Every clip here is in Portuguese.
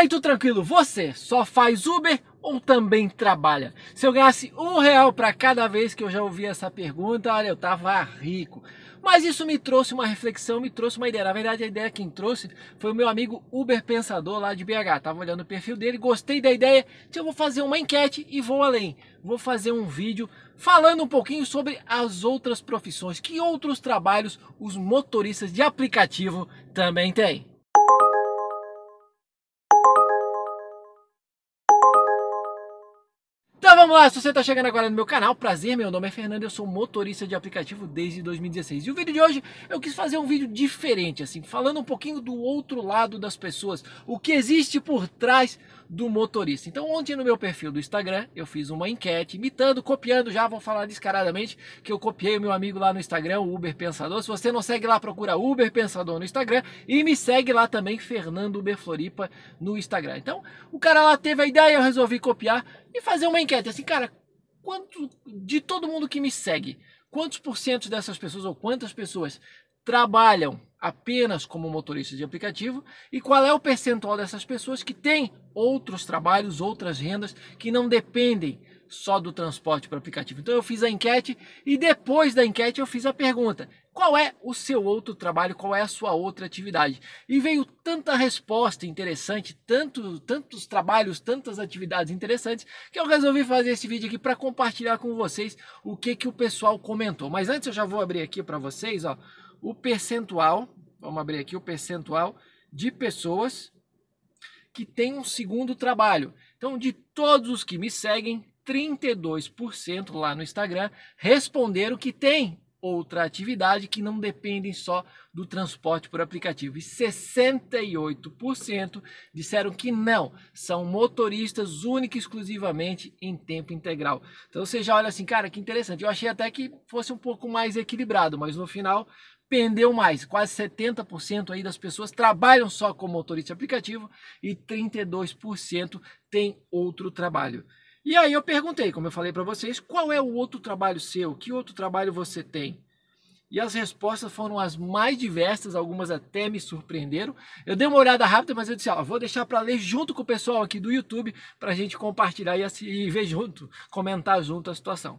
Aí tudo tranquilo, você só faz Uber ou também trabalha? Se eu ganhasse um real para cada vez que eu já ouvi essa pergunta, olha, eu tava rico. Mas isso me trouxe uma reflexão, me trouxe uma ideia. Na verdade, a ideia quem trouxe foi o meu amigo Uber Pensador lá de BH. Tava olhando o perfil dele, gostei da ideia, então eu vou fazer uma enquete e vou além. Vou fazer um vídeo falando um pouquinho sobre as outras profissões, que outros trabalhos os motoristas de aplicativo também têm. vamos lá, se você está chegando agora no meu canal, prazer, meu nome é Fernando, eu sou motorista de aplicativo desde 2016. E o vídeo de hoje eu quis fazer um vídeo diferente, assim, falando um pouquinho do outro lado das pessoas, o que existe por trás do motorista. Então ontem no meu perfil do Instagram eu fiz uma enquete imitando, copiando já, vou falar descaradamente que eu copiei o meu amigo lá no Instagram, o Uber Pensador. Se você não segue lá, procura Uber Pensador no Instagram e me segue lá também, Fernando Uber Floripa no Instagram. Então o cara lá teve a ideia, eu resolvi copiar e fazer uma enquete assim, cara, quanto de todo mundo que me segue, quantos por cento dessas pessoas ou quantas pessoas trabalham apenas como motorista de aplicativo e qual é o percentual dessas pessoas que têm outros trabalhos, outras rendas que não dependem só do transporte para aplicativo. Então eu fiz a enquete e depois da enquete eu fiz a pergunta: qual é o seu outro trabalho, qual é a sua outra atividade? E veio tanta resposta interessante, tanto, tantos trabalhos, tantas atividades interessantes, que eu resolvi fazer esse vídeo aqui para compartilhar com vocês o que que o pessoal comentou. Mas antes eu já vou abrir aqui para vocês, ó, o percentual, vamos abrir aqui o percentual de pessoas que têm um segundo trabalho. Então, de todos os que me seguem, 32% lá no Instagram responderam que tem outra atividade que não dependem só do transporte por aplicativo. E 68% disseram que não, são motoristas única e exclusivamente em tempo integral. Então você já olha assim, cara, que interessante. Eu achei até que fosse um pouco mais equilibrado, mas no final pendeu mais. Quase 70% aí das pessoas trabalham só como motorista de aplicativo e 32% tem outro trabalho. E aí eu perguntei, como eu falei para vocês, qual é o outro trabalho seu? Que outro trabalho você tem? E as respostas foram as mais diversas, algumas até me surpreenderam. Eu dei uma olhada rápida, mas eu disse, ó, vou deixar para ler junto com o pessoal aqui do YouTube para a gente compartilhar e, e ver junto, comentar junto a situação.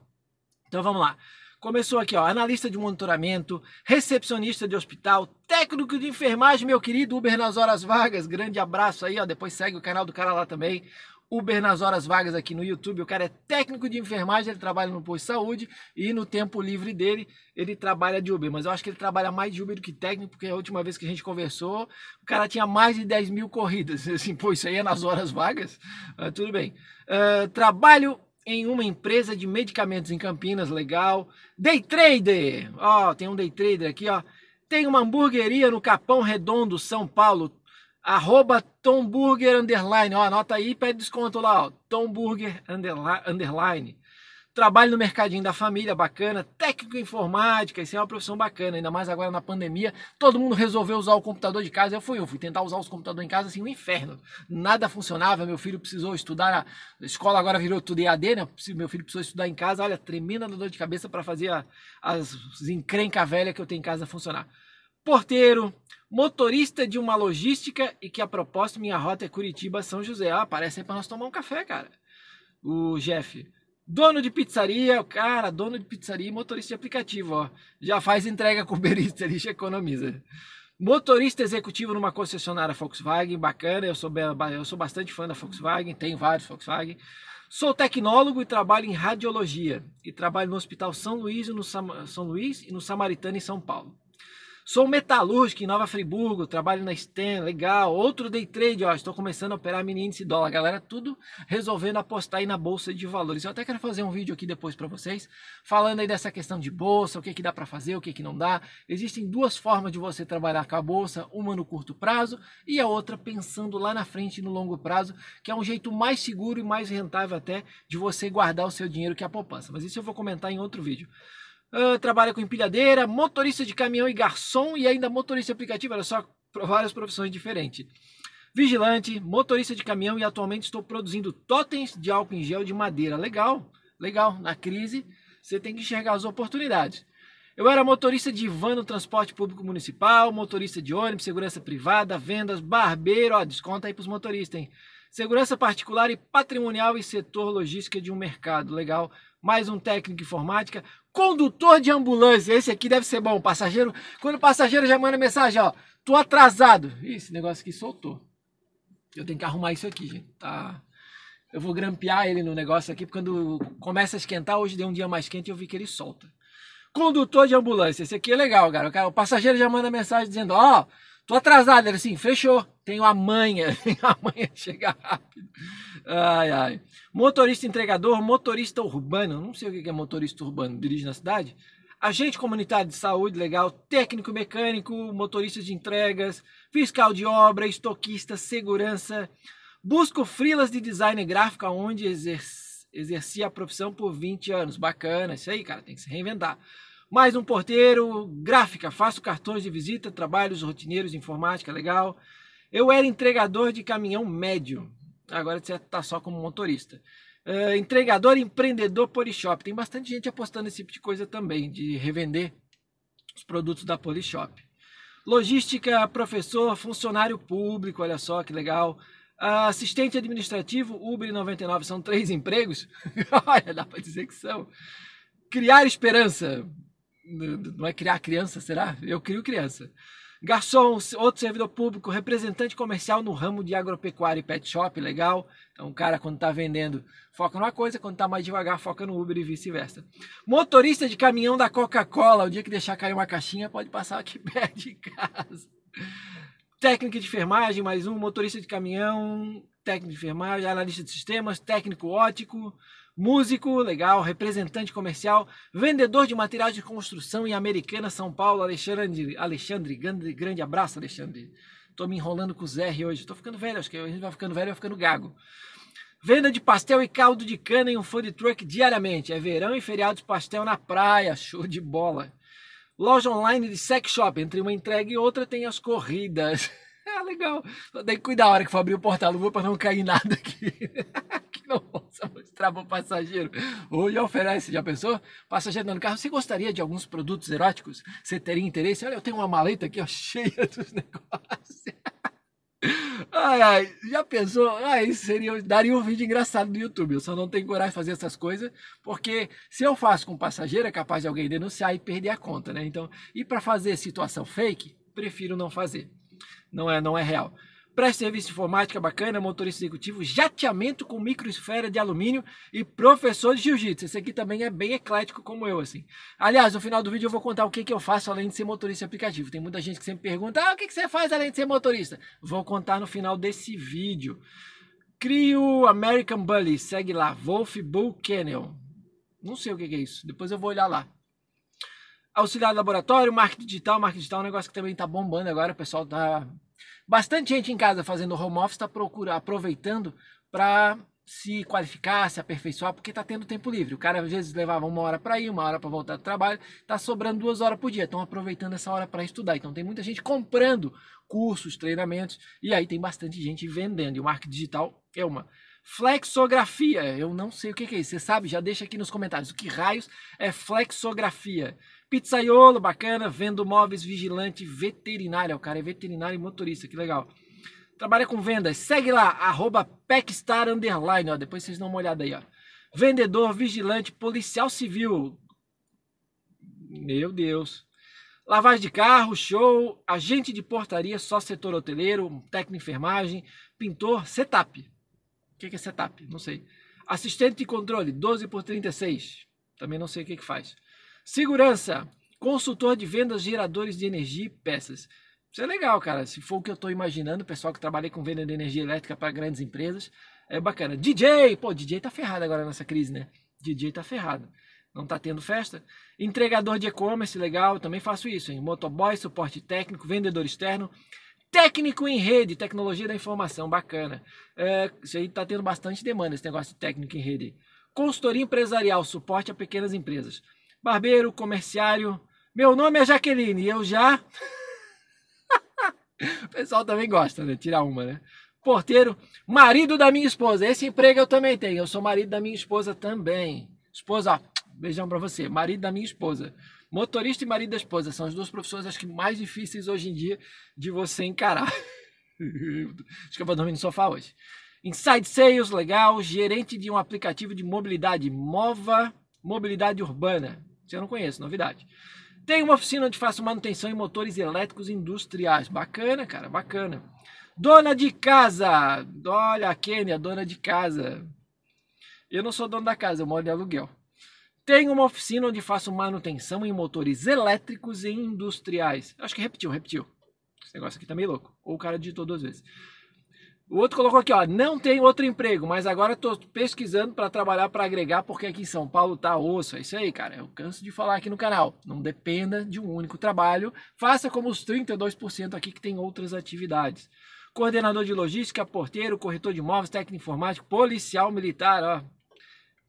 Então vamos lá. Começou aqui, ó, analista de monitoramento, recepcionista de hospital, técnico de enfermagem, meu querido Uber nas horas vagas. Grande abraço aí, ó. Depois segue o canal do cara lá também. Uber nas horas vagas aqui no YouTube. O cara é técnico de enfermagem, ele trabalha no posto de saúde e no tempo livre dele ele trabalha de Uber. Mas eu acho que ele trabalha mais de Uber do que técnico, porque a última vez que a gente conversou, o cara tinha mais de 10 mil corridas. Assim, pô, isso aí é nas horas vagas? Uh, tudo bem. Uh, trabalho em uma empresa de medicamentos em Campinas, legal. Day trader, ó, oh, tem um day trader aqui, ó. Tem uma hamburgueria no Capão Redondo, São Paulo, arroba tomburger underline, ó, anota aí, pede desconto lá, ó, tomburger underline. Trabalho no mercadinho da família, bacana. Técnico em informática, isso é uma profissão bacana, ainda mais agora na pandemia. Todo mundo resolveu usar o computador de casa. Eu fui eu, fui tentar usar os computadores em casa assim, um inferno. Nada funcionava, meu filho precisou estudar. A escola agora virou tudo EAD, né? Meu filho precisou estudar em casa. Olha, tremenda dor de cabeça para fazer a, as encrenca velha que eu tenho em casa funcionar. Porteiro, motorista de uma logística e que a propósito minha rota é Curitiba São José. Ah, parece aí para nós tomar um café, cara. O Jeff, Dono de pizzaria, o cara, dono de pizzaria e motorista de aplicativo, ó. Já faz entrega com o berista ele já economiza. Motorista executivo numa concessionária Volkswagen, bacana, eu sou, eu sou bastante fã da Volkswagen, tenho vários Volkswagen. Sou tecnólogo e trabalho em radiologia. E trabalho no Hospital São Luís, no Sam São Luís e no Samaritano em São Paulo. Sou metalúrgico em Nova Friburgo, trabalho na Sten, legal. Outro day trade, ó, estou começando a operar mini índice dólar. Galera, tudo resolvendo apostar aí na bolsa de valores. Eu até quero fazer um vídeo aqui depois para vocês, falando aí dessa questão de bolsa, o que que dá para fazer, o que que não dá. Existem duas formas de você trabalhar com a bolsa, uma no curto prazo e a outra pensando lá na frente no longo prazo, que é um jeito mais seguro e mais rentável até de você guardar o seu dinheiro que é a poupança. Mas isso eu vou comentar em outro vídeo uh, trabalha com empilhadeira, motorista de caminhão e garçom e ainda motorista aplicativo, olha só, várias profissões diferentes. Vigilante, motorista de caminhão e atualmente estou produzindo totens de álcool em gel de madeira. Legal, legal. Na crise, você tem que enxergar as oportunidades. Eu era motorista de van no transporte público municipal, motorista de ônibus, segurança privada, vendas, barbeiro, ó, desconta aí para os motoristas, hein? Segurança particular e patrimonial e setor logística de um mercado. Legal. Mais um técnico de informática. Condutor de ambulância, esse aqui deve ser bom. Passageiro, quando o passageiro já manda mensagem, ó, tô atrasado. Ih, esse negócio aqui soltou. Eu tenho que arrumar isso aqui, gente. Tá. Eu vou grampear ele no negócio aqui, porque quando começa a esquentar, hoje deu um dia mais quente e eu vi que ele solta. Condutor de ambulância, esse aqui é legal, cara. O, passageiro já manda mensagem dizendo, ó, oh, tô atrasado. Ele assim, fechou. Tenho a manha, tenho a manha chega rápido. Ai, ai. Motorista entregador, motorista urbano. Não sei o que é motorista urbano, dirige na cidade. Agente comunitário de saúde, legal. Técnico mecânico, motorista de entregas, fiscal de obra, estoquista, segurança. Busco frilas de design gráfico, onde exerci a profissão por 20 anos. Bacana, isso aí, cara, tem que se reinventar. Mais um porteiro, gráfica, faço cartões de visita, trabalhos rotineiros, informática, legal. Eu era entregador de caminhão médio. Agora você está só como motorista. Uh, entregador empreendedor Polishop. Tem bastante gente apostando nesse tipo de coisa também, de revender os produtos da Polishop. Logística, professor, funcionário público, olha só que legal. Uh, assistente administrativo, Uber e 99 são três empregos. olha, dá para dizer que são. Criar esperança. Não é criar criança, será? Eu crio criança. Garçom, outro servidor público, representante comercial no ramo de agropecuária e pet shop, legal. Então o cara quando está vendendo foca numa coisa, quando está mais devagar foca no Uber e vice-versa. Motorista de caminhão da Coca-Cola, o dia que deixar cair uma caixinha pode passar aqui perto de casa. Técnico de enfermagem, mais um. Motorista de caminhão, técnico de enfermagem, analista de sistemas, técnico ótico músico, legal, representante comercial, vendedor de materiais de construção em Americana, São Paulo, Alexandre, Alexandre, grande, grande abraço, Alexandre. Tô me enrolando com o Zé hoje, tô ficando velho, acho que a gente vai ficando velho, vai ficando gago. Venda de pastel e caldo de cana em um food truck diariamente. É verão e feriados pastel na praia, show de bola. Loja online de sex shop, entre uma entrega e outra tem as corridas. Ah, legal. Tem que cuidar a hora que for abrir o porta-luva para não cair nada aqui. Eu possa mostrar para o passageiro. Hoje oferece, já pensou? Passageiro no carro, você gostaria de alguns produtos eróticos? Você teria interesse? Olha, eu tenho uma maleta aqui ó, cheia dos negócios. Ai, ai, já pensou? Ai, ah, isso seria, daria um vídeo engraçado no YouTube. Eu só não tenho coragem de fazer essas coisas, porque se eu faço com um passageiro, é capaz de alguém denunciar e perder a conta, né? Então, e para fazer situação fake, prefiro não fazer. Não é, não é real pré-serviço informática bacana, motorista executivo, jateamento com microesfera de alumínio e professor de jiu-jitsu. Esse aqui também é bem eclético como eu, assim. Aliás, no final do vídeo eu vou contar o que, que eu faço além de ser motorista aplicativo. Tem muita gente que sempre pergunta, ah, o que, que você faz além de ser motorista? Vou contar no final desse vídeo. Crio American Bully, segue lá, Wolf Bull Kennel. Não sei o que, que é isso, depois eu vou olhar lá auxiliar do laboratório, marketing digital, marketing digital é um negócio que também está bombando agora, o pessoal está bastante gente em casa fazendo home office está aproveitando para se qualificar, se aperfeiçoar, porque está tendo tempo livre. O cara às vezes levava uma hora para ir, uma hora para voltar do trabalho, está sobrando duas horas por dia. Estão aproveitando essa hora para estudar. Então tem muita gente comprando cursos, treinamentos, e aí tem bastante gente vendendo. E o marketing digital é uma Flexografia. Eu não sei o que é isso. Você sabe? Já deixa aqui nos comentários. O que raios é flexografia? Pizzaiolo, bacana. Vendo móveis, vigilante, veterinário. O cara é veterinário e motorista. Que legal. Trabalha com vendas. Segue lá, arroba Underline. Ó. Depois vocês dão uma olhada aí. Ó. Vendedor, vigilante, policial civil. Meu Deus. Lavagem de carro, show, agente de portaria, só setor hoteleiro, técnico de enfermagem, pintor, setup que, que é setup? Não sei. Assistente de controle, 12 por 36. Também não sei o que, que faz. Segurança, consultor de vendas, geradores de energia e peças. Isso é legal, cara. Se for o que eu estou imaginando, pessoal que trabalha com venda de energia elétrica para grandes empresas, é bacana. DJ, pô, DJ tá ferrado agora nessa crise, né? DJ tá ferrado. Não tá tendo festa? Entregador de e-commerce, legal, também faço isso, hein? Motoboy, suporte técnico, vendedor externo, Técnico em rede, tecnologia da informação, bacana. É, isso aí está tendo bastante demanda, esse negócio de técnico em rede. Consultoria empresarial, suporte a pequenas empresas. Barbeiro, comerciário. Meu nome é Jaqueline e eu já. o pessoal também gosta, né? Tirar uma, né? Porteiro, marido da minha esposa. Esse emprego eu também tenho. Eu sou marido da minha esposa também. Esposa, beijão para você. Marido da minha esposa. Motorista e marido da esposa são as duas profissões, acho que mais difíceis hoje em dia de você encarar. acho que eu vou dormir no sofá hoje. Inside Sales, legal. Gerente de um aplicativo de mobilidade, Mova Mobilidade Urbana. Você eu não conheço, novidade. Tem uma oficina onde faço manutenção em motores elétricos industriais. Bacana, cara, bacana. Dona de casa. Olha a Kênia, dona de casa. Eu não sou dono da casa, eu moro de aluguel. Tenho uma oficina onde faço manutenção em motores elétricos e industriais. Acho que repetiu, repetiu. Esse negócio aqui tá meio louco. Ou o cara digitou duas vezes. O outro colocou aqui, ó, não tem outro emprego, mas agora estou pesquisando para trabalhar para agregar, porque aqui em São Paulo tá osso. É isso aí, cara. Eu canso de falar aqui no canal. Não dependa de um único trabalho. Faça como os 32% aqui que tem outras atividades. Coordenador de logística, porteiro, corretor de imóveis, técnico informático, policial militar, ó.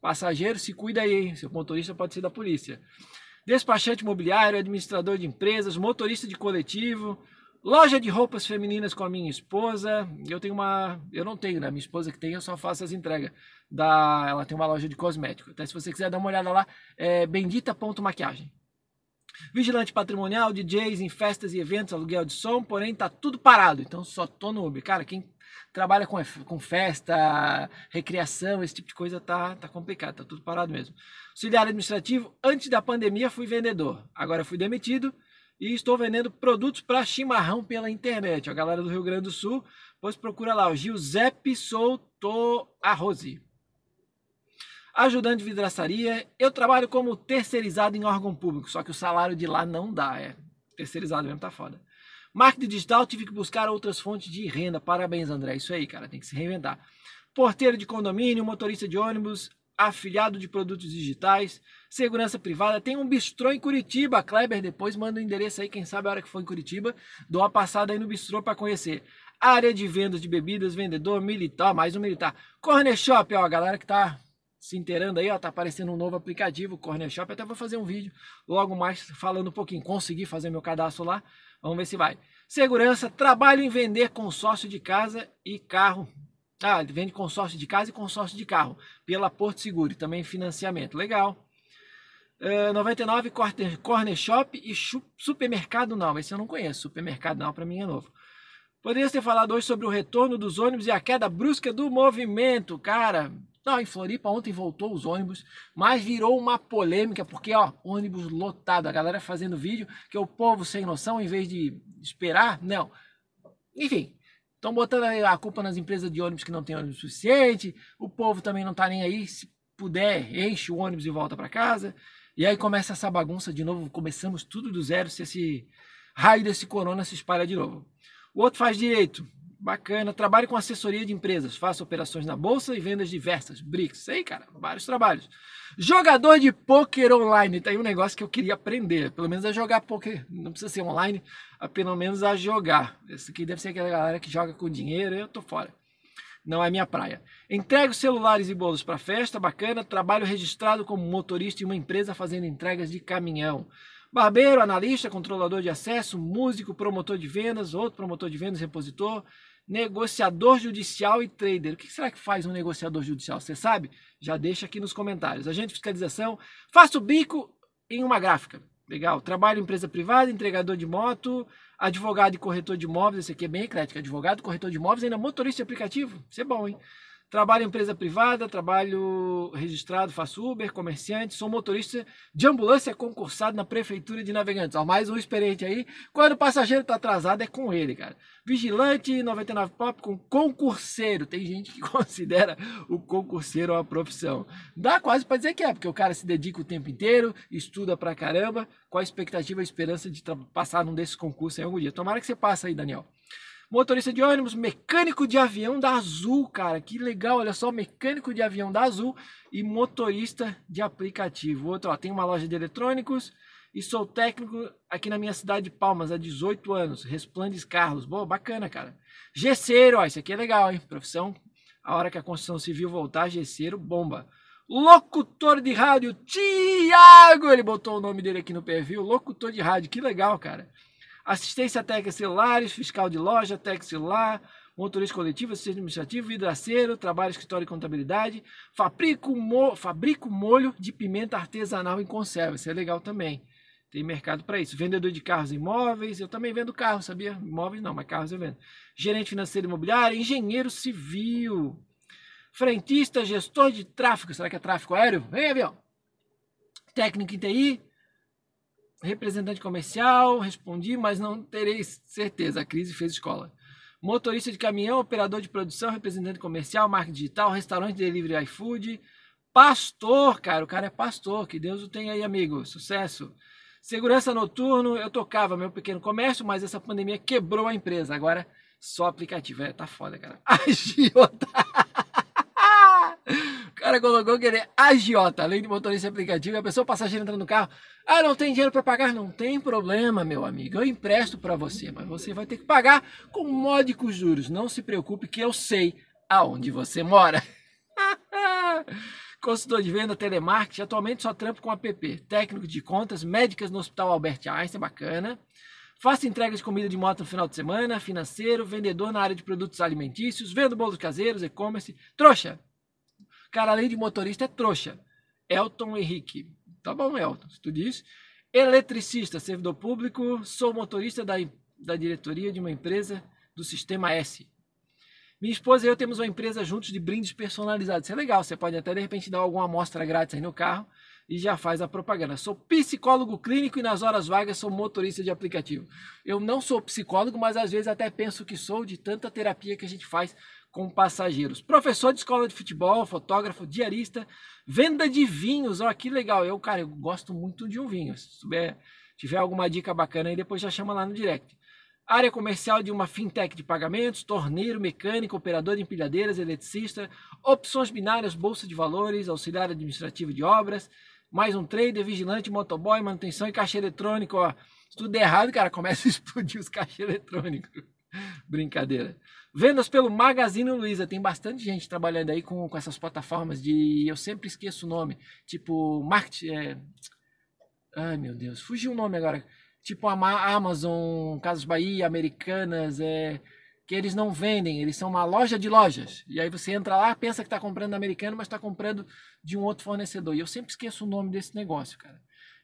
Passageiro, se cuida aí, hein? seu motorista pode ser da polícia. Despachante imobiliário, administrador de empresas, motorista de coletivo, loja de roupas femininas com a minha esposa. Eu tenho uma, eu não tenho, né? Minha esposa que tem, eu só faço as entregas. Da, ela tem uma loja de cosmético. Até então, se você quiser dar uma olhada lá, é bendita.maquiagem. Vigilante patrimonial, DJs em festas e eventos, aluguel de som, porém tá tudo parado. Então só tô no Uber. Cara, quem trabalha com, com festa, recreação, esse tipo de coisa tá, tá complicado, tá tudo parado mesmo. Auxiliar administrativo, antes da pandemia fui vendedor, agora fui demitido e estou vendendo produtos para chimarrão pela internet. A galera do Rio Grande do Sul, pois procura lá, o Giuseppe Souto Arrozi. Ajudante de vidraçaria, eu trabalho como terceirizado em órgão público, só que o salário de lá não dá, é terceirizado mesmo, tá foda. Marketing digital, tive que buscar outras fontes de renda. Parabéns, André. Isso aí, cara, tem que se reinventar. Porteiro de condomínio, motorista de ônibus, afiliado de produtos digitais, segurança privada. Tem um bistrô em Curitiba. Kleber, depois manda o um endereço aí, quem sabe a hora que for em Curitiba. Dou uma passada aí no bistrô para conhecer. Área de vendas de bebidas, vendedor, militar, mais um militar. Corner Shop, ó, a galera que tá se inteirando aí, ó, tá aparecendo um novo aplicativo, Corner Shop. até vou fazer um vídeo logo mais falando um pouquinho. Consegui fazer meu cadastro lá. Vamos ver se vai. Segurança, trabalho em vender consórcio de casa e carro. Ah, vende consórcio de casa e consórcio de carro pela Porto Seguro, também financiamento. Legal. Uh, 99 corner, corner Shop e Supermercado não. Esse eu não conheço. Supermercado não, para mim é novo. Poderia ter falado hoje sobre o retorno dos ônibus e a queda brusca do movimento. Cara, não, em Floripa ontem voltou os ônibus, mas virou uma polêmica, porque ó, ônibus lotado, a galera fazendo vídeo, que é o povo sem noção, em vez de esperar, não. Enfim, estão botando a culpa nas empresas de ônibus que não tem ônibus suficiente, o povo também não tá nem aí, se puder, enche o ônibus e volta para casa. E aí começa essa bagunça de novo, começamos tudo do zero se esse raio desse corona se espalha de novo. O outro faz direito, Bacana. Trabalho com assessoria de empresas. Faço operações na bolsa e vendas diversas. BRICS. Sei, cara. Vários trabalhos. Jogador de poker online. Tem um negócio que eu queria aprender. Pelo menos a jogar poker. Não precisa ser online. A, pelo menos a jogar. Esse aqui deve ser aquela galera que joga com dinheiro. Eu tô fora. Não é minha praia. Entrego celulares e bolos para festa. Bacana. Trabalho registrado como motorista em uma empresa fazendo entregas de caminhão. Barbeiro, analista, controlador de acesso, músico, promotor de vendas, outro promotor de vendas, repositor, negociador judicial e trader. O que será que faz um negociador judicial? Você sabe? Já deixa aqui nos comentários. Agente de fiscalização, faço bico em uma gráfica. Legal. Trabalho em empresa privada, entregador de moto, advogado e corretor de imóveis. Esse aqui é bem eclético. Advogado, corretor de imóveis, ainda motorista de aplicativo. Isso é bom, hein? Trabalho em empresa privada, trabalho registrado, faço Uber, comerciante, sou motorista de ambulância concursado na Prefeitura de Navegantes. Ó, mais um experiente aí. Quando o passageiro está atrasado, é com ele, cara. Vigilante, 99 Pop, com concurseiro. Tem gente que considera o concurseiro uma profissão. Dá quase para dizer que é, porque o cara se dedica o tempo inteiro, estuda pra caramba, com a expectativa e esperança de passar num desses concursos em algum dia. Tomara que você passe aí, Daniel motorista de ônibus, mecânico de avião da Azul, cara. Que legal, olha só, mecânico de avião da Azul e motorista de aplicativo. Outro, ó, tem uma loja de eletrônicos e sou técnico aqui na minha cidade de Palmas há 18 anos. Resplandes Carlos. Boa, bacana, cara. Gesseiro, ó, isso aqui é legal, hein? Profissão, a hora que a construção civil voltar, gesseiro, bomba. Locutor de rádio, Tiago! Ele botou o nome dele aqui no perfil, locutor de rádio, que legal, cara assistência técnica celulares, fiscal de loja, técnico celular, motorista coletivo, assistente administrativo, vidraceiro, trabalho escritório e contabilidade, fabrico, mo fabrico molho de pimenta artesanal em conserva, isso é legal também. Tem mercado para isso. Vendedor de carros e imóveis, eu também vendo carros, sabia? Imóveis não, mas carros eu vendo. Gerente financeiro imobiliário, engenheiro civil, frentista, gestor de tráfego, será que é tráfego aéreo? Vem, avião! Técnico em TI, Representante comercial, respondi, mas não terei certeza. A crise fez escola. Motorista de caminhão, operador de produção, representante comercial, marca digital, restaurante delivery iFood. Pastor, cara, o cara é pastor. Que Deus o tenha aí, amigo. Sucesso. Segurança noturno, eu tocava meu pequeno comércio, mas essa pandemia quebrou a empresa. Agora só aplicativo. É, tá foda, cara. Agiota. cara colocou que ele é agiota, além de motorista aplicativo, a pessoa passageira entrando no carro. Ah, não tem dinheiro para pagar? Não tem problema, meu amigo. Eu empresto para você, mas você vai ter que pagar com módicos juros. Não se preocupe que eu sei aonde você mora. Consultor de venda, telemarketing, atualmente só trampo com app, técnico de contas, médicas no Hospital Albert Einstein, bacana. Faço entrega de comida de moto no final de semana, financeiro, vendedor na área de produtos alimentícios, vendo bolos caseiros, e-commerce. Trouxa, Cara, além de motorista, é trouxa. Elton Henrique. Tá bom, Elton, se tu diz. Eletricista, servidor público, sou motorista da, da diretoria de uma empresa do sistema S. Minha esposa e eu temos uma empresa juntos de brindes personalizados. Isso é legal, você pode até de repente dar alguma amostra grátis aí no carro e já faz a propaganda. Sou psicólogo clínico e nas horas vagas sou motorista de aplicativo. Eu não sou psicólogo, mas às vezes até penso que sou de tanta terapia que a gente faz com passageiros. Professor de escola de futebol, fotógrafo, diarista, venda de vinhos. Olha que legal. Eu, cara, eu gosto muito de um vinho. Se tiver, tiver alguma dica bacana aí, depois já chama lá no direct área comercial de uma fintech de pagamentos, torneiro, mecânico, operador de empilhadeiras, eletricista, opções binárias, bolsa de valores, auxiliar administrativo de obras, mais um trader, vigilante, motoboy, manutenção e caixa eletrônico, ó. Se tudo der errado, cara, começa a explodir os caixas eletrônicos. Brincadeira. Vendas pelo Magazine Luiza. Tem bastante gente trabalhando aí com, com essas plataformas de. Eu sempre esqueço o nome. Tipo, market É... Ai, meu Deus. Fugiu o nome agora. Tipo, a Amazon, Casas Bahia, Americanas, é que eles não vendem, eles são uma loja de lojas. E aí você entra lá, pensa que está comprando americano, mas está comprando de um outro fornecedor. E eu sempre esqueço o nome desse negócio, cara.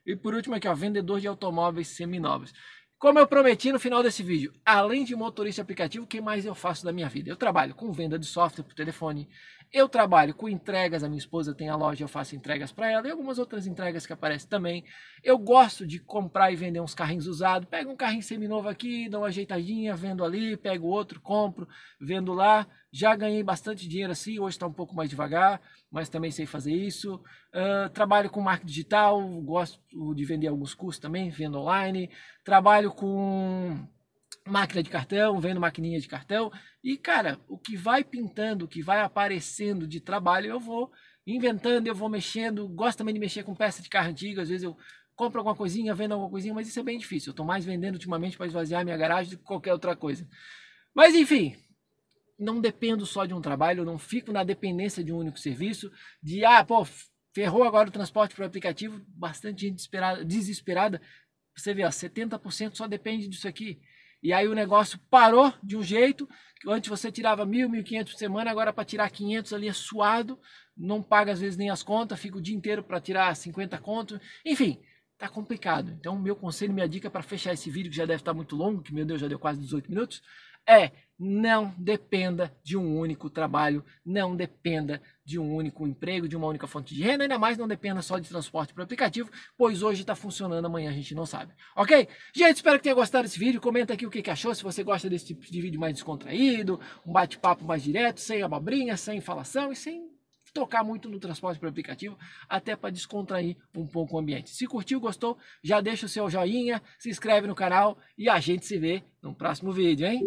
E por último aqui, ó, vendedor de automóveis seminovos. Como eu prometi no final desse vídeo, além de motorista aplicativo, o que mais eu faço da minha vida? Eu trabalho com venda de software por telefone, eu trabalho com entregas, a minha esposa tem a loja, eu faço entregas para ela e algumas outras entregas que aparecem também. Eu gosto de comprar e vender uns carrinhos usados. Pego um carrinho seminovo aqui, dou uma ajeitadinha, vendo ali, pego outro, compro, vendo lá. Já ganhei bastante dinheiro assim, hoje está um pouco mais devagar, mas também sei fazer isso. Uh, trabalho com marketing digital, gosto de vender alguns cursos também, vendo online. Trabalho com máquina de cartão, vendo maquininha de cartão. E, cara, o que vai pintando, o que vai aparecendo de trabalho, eu vou inventando, eu vou mexendo. Gosto também de mexer com peça de carro antiga. Às vezes eu compro alguma coisinha, vendo alguma coisinha, mas isso é bem difícil. Eu estou mais vendendo ultimamente para esvaziar minha garagem do que qualquer outra coisa. Mas, enfim, não dependo só de um trabalho, não fico na dependência de um único serviço. De, ah, pô, ferrou agora o transporte para o aplicativo. Bastante gente desesperada. desesperada. Você vê, ó, 70% só depende disso aqui. E aí o negócio parou de um jeito, antes você tirava mil, mil quinhentos por semana, agora para tirar quinhentos ali é suado, não paga às vezes nem as contas, fica o dia inteiro para tirar 50 contos, enfim, tá complicado. Então, meu conselho, minha dica para fechar esse vídeo, que já deve estar tá muito longo, que meu Deus, já deu quase 18 minutos, é não dependa de um único trabalho, não dependa de um único emprego, de uma única fonte de renda, ainda mais não dependa só de transporte por aplicativo, pois hoje está funcionando, amanhã a gente não sabe. Ok? Gente, espero que tenha gostado desse vídeo. Comenta aqui o que, que achou, se você gosta desse tipo de vídeo mais descontraído, um bate-papo mais direto, sem abobrinha, sem falação e sem tocar muito no transporte por aplicativo, até para descontrair um pouco o ambiente. Se curtiu, gostou, já deixa o seu joinha, se inscreve no canal e a gente se vê no próximo vídeo, hein?